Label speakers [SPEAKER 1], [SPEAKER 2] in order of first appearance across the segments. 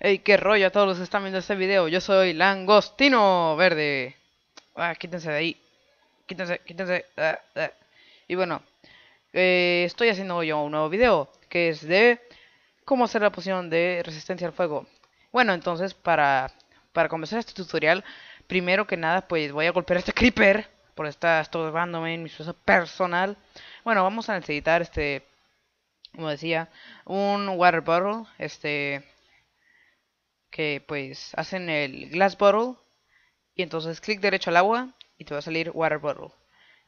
[SPEAKER 1] Hey, qué rollo a todos los que están viendo este video. Yo soy Langostino Verde. Ah, quítense de ahí. Quítense, quítense. Ah, ah. Y bueno, eh, estoy haciendo yo un nuevo video que es de cómo hacer la poción de resistencia al fuego. Bueno, entonces para, para comenzar este tutorial, primero que nada, pues voy a golpear este creeper por estar estorbándome en mi suceso personal. Bueno, vamos a necesitar este, como decía, un water bottle, este que pues hacen el glass bottle y entonces clic derecho al agua y te va a salir water bottle.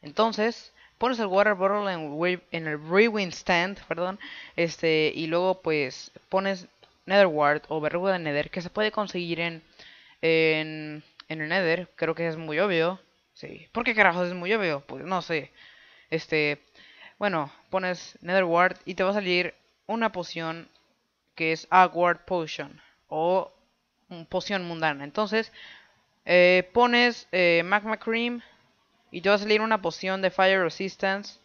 [SPEAKER 1] Entonces pones el water bottle en, en el brewing stand, perdón, este y luego pues pones nether ward o verruga de nether que se puede conseguir en en, el nether, creo que es muy obvio. Sí, ¿por qué carajos es muy obvio? Pues no sé. Este, bueno, pones nether y te va a salir una poción que es Awkward Potion o poción mundana. Entonces, eh, pones eh, Magma Cream y te va a salir una poción de Fire Resistance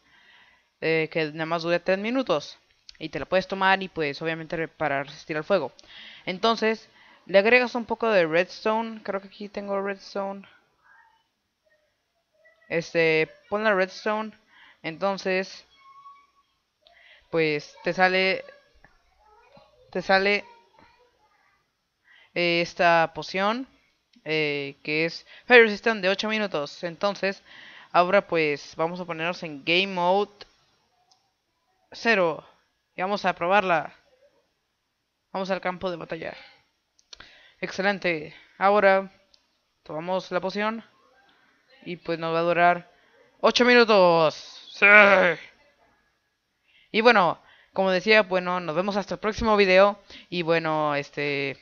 [SPEAKER 1] eh, que nada más dura 3 minutos. Y te la puedes tomar y pues obviamente para resistir al fuego. Entonces, le agregas un poco de redstone. Creo que aquí tengo redstone. Este, pon la redstone. Entonces, pues te sale... Te sale eh, esta poción eh, que es Fire Resistance de 8 minutos. Entonces, ahora pues vamos a ponernos en Game Mode 0 y vamos a probarla. Vamos al campo de batalla. Excelente. Ahora tomamos la poción y pues nos va a durar 8 minutos. ¡Sí! Y bueno, como decía, bueno, nos vemos hasta el próximo video y bueno, este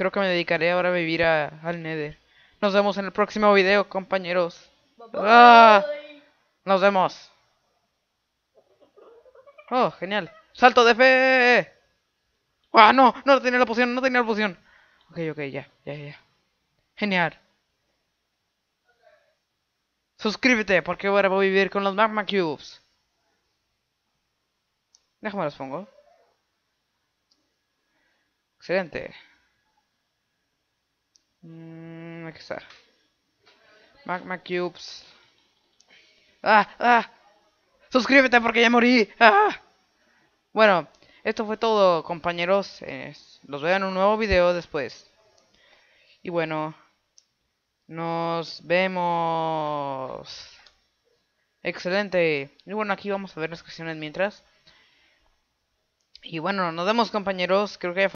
[SPEAKER 1] Creo que me dedicaré ahora a vivir al Nether. Nos vemos en el próximo video, compañeros. Ah, nos vemos. Oh, genial. ¡Salto de fe! ¡Ah, no! No tenía la poción, no tenía la poción. Ok, ok, ya, ya, ya. Genial. Suscríbete, porque ahora voy a vivir con los Magma Cubes. Déjame los pongo. Excelente que Magma Cubes. ¡Ah! ¡Ah! ¡Suscríbete porque ya morí! ¡Ah! Bueno, esto fue todo, compañeros. los veo en un nuevo video después. Y bueno, nos vemos. Excelente. Y bueno, aquí vamos a ver las cuestiones mientras. Y bueno, nos vemos, compañeros. Creo que ya